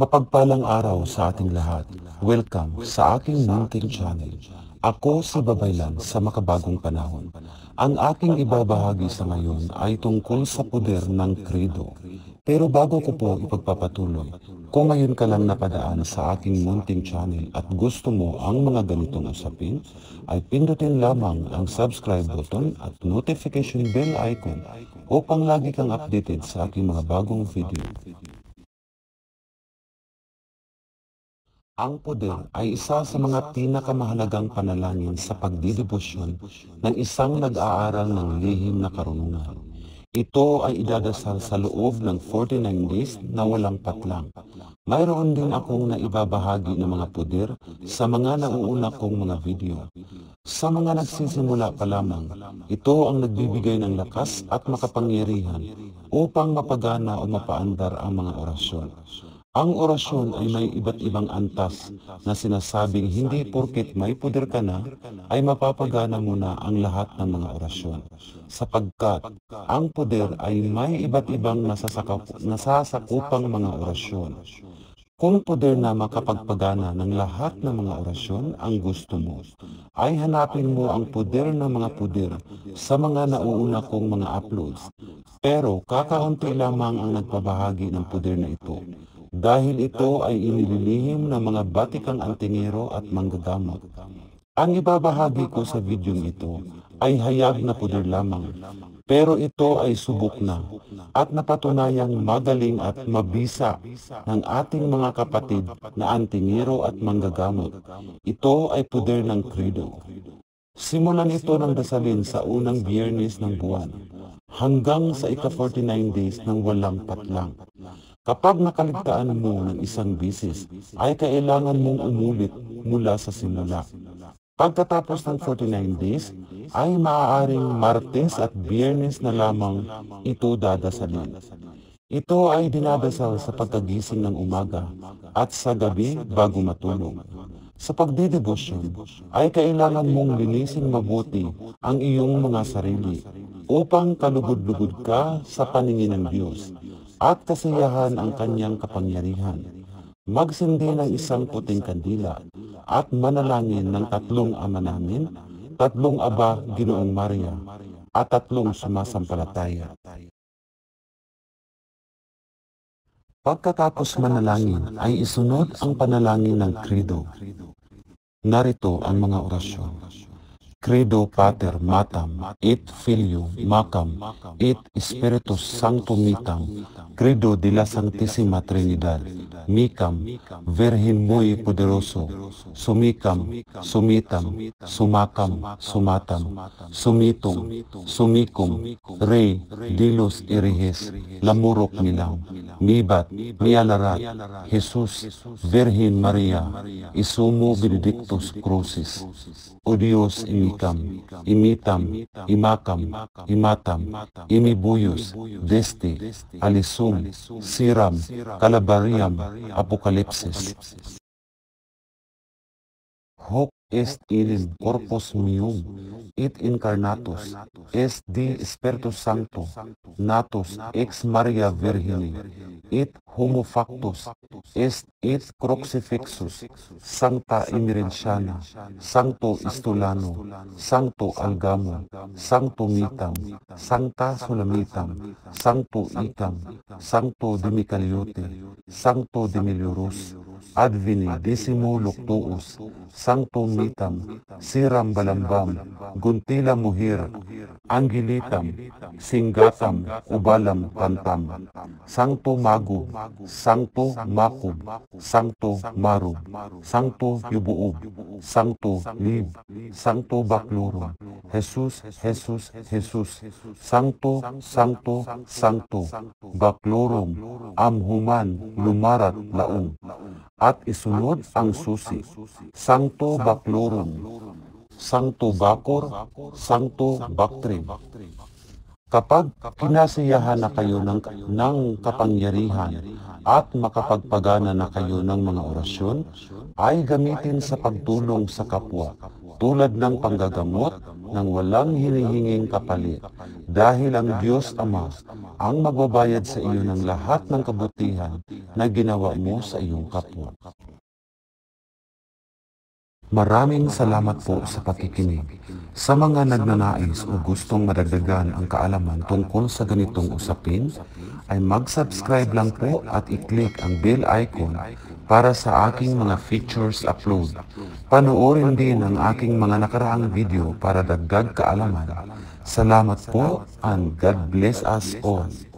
Mapagpalang araw sa ating lahat. Welcome sa aking munting channel. Ako si Babaylan sa makabagong panahon. Ang aking ibabahagi sa ngayon ay tungkol sa poder ng credo. Pero bago ko po ipagpapatuloy, kung ngayon ka lang napadaan sa aking munting channel at gusto mo ang mga ganitong usapin, ay pindutin lamang ang subscribe button at notification bell icon upang lagi kang updated sa aking mga bagong video. Ang poder ay isa sa mga pinakamahalagang panalangin sa pagdidebosyon ng isang nag-aaral ng lihim na karunungan. Ito ay idadasal sa loob ng 49 days na walang patlang. Mayroon din akong naibabahagi ng mga poder sa mga nauuna kong mga video. Sa mga nagsisimula pa lamang, ito ang nagbibigay ng lakas at makapangyarihan upang mapagana o mapaandar ang mga orasyon. Ang orasyon ay may iba't ibang antas na sinasabing hindi porket may puder ka na, ay mapapagana mo na ang lahat ng mga orasyon. Sapagkat ang puder ay may iba't ibang nasasakupang mga orasyon. Kung poder na makapagpagana ng lahat ng mga orasyon ang gusto mo, ay hanapin mo ang poder ng mga poder sa mga nauuna kong mga uploads. Pero kakaunti lamang ang nagpabahagi ng poder na ito dahil ito ay inililihim ng mga batikang antinero at manggagamot. Ang ibabahagi ko sa video ito ay hayag na puder lamang, pero ito ay subok na at napatunayang magaling at mabisa ng ating mga kapatid na antinero at manggagamot. Ito ay puder ng credo. Simulan ito ng dasalin sa unang biyernes ng buwan hanggang sa ika-49 days ng walang patlang. Kapag nakaligtaan mo ng isang bisis, ay kailangan mong umulit mula sa simula. Pagkatapos ng 49 days, ay maaaring Martes at Biyernes na lamang ito dadasalin. Ito ay dinadasal sa pagkagising ng umaga at sa gabi bago matulog. Sa pagdidebosyon ay kailangan mong linisin mabuti ang iyong mga sarili upang kalugod-lugod ka sa paningin ng Diyos at kasiyahan ang kanyang kapangyarihan. Magsindi ng isang puting kandila at manalangin ng tatlong ama namin, tatlong aba ginoong Maria, at tatlong sumasampalataya. Pagkatapos manalangin ay isunod ang panalangin ng Credo. Narito ang mga orasyon. Credo Pater Matam, et Filium Macam, et Spiritus Sanctum Mitam, Credo de la Sanctissima Trinidad, mikam, Virhin mo'y poderoso, sumikam, sumitam, sumakam, sumatam, sumitong, sumikum, rey, dilos irihis, lamurok minam, mibat, mialarat, Jesus, Virhin Maria, isumo benedictus crucis, o Dios imikam, imitam, imakam, imatam, imibuyos, desti, alisum, siram, kalabariam, Apocalipsis. Hoc est corpus mium, et incarnatus, est de Esperto santo, natus ex Maria Virgine, et homo factus est et crucifixus sancta Emerenciana sancto istolano sancto Algamo sancto Mitam sancta Solamitam sancto Itam sancto Demicaliote sancto Demiliorus ad Decimo luctuus, sanctum mitam, siram balambam, guntila muhir, angelitam, singgatam, ubalam pantam, sancto magu, sancto makub, sancto marub, sancto yubuub, sancto lib, sancto baklurum, Jesús, Jesús, Jesús, Santo, Santo, Santo, Baklorum, Amhuman, Lumarat, Laong. At isunod ang susi, Santo Baklorum, Santo Bakor, Santo Baktrim. Kapag kinasiyahan na kayo ng, ng kapangyarihan at makapagpagana na kayo ng mga orasyon, ay gamitin sa pagtulong sa kapwa, tulad ng panggagamot, ng walang hinihinging kapalit. Dahil ang Diyos Ama ang magbabayad sa iyo ng lahat ng kabutihan na ginawa mo sa iyong kapwa. Maraming salamat po sa pakikinig. Sa mga nagnanais o gustong madagdagan ang kaalaman tungkol sa ganitong usapin, ay mag-subscribe lang po at i-click ang bell icon para sa aking mga features upload. Panoorin din ang aking mga nakaraang video para dagdag kaalaman. Salamat po and God bless us all.